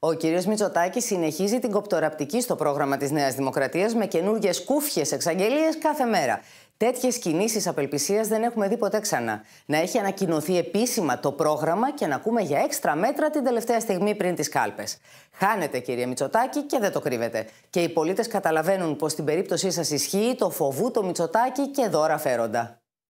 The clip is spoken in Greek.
Ο κ. Μητσοτάκης συνεχίζει την κοπτοραπτική στο πρόγραμμα της Νέας Δημοκρατίας με καινούργιες κούφιες εξαγγελίες κάθε μέρα. Τέτοιες κινήσεις απελπισίας δεν έχουμε δει ποτέ ξανά. Να έχει ανακοινωθεί επίσημα το πρόγραμμα και να ακούμε για έξτρα μέτρα την τελευταία στιγμή πριν τις κάλπες. Χάνετε, κύριε Μητσοτάκη, και δεν το κρύβετε. Και οι πολίτες καταλαβαίνουν πως στην περίπτωσή σας ισχύει το φοβού το Μητσοτάκη και δώρα φέροντα.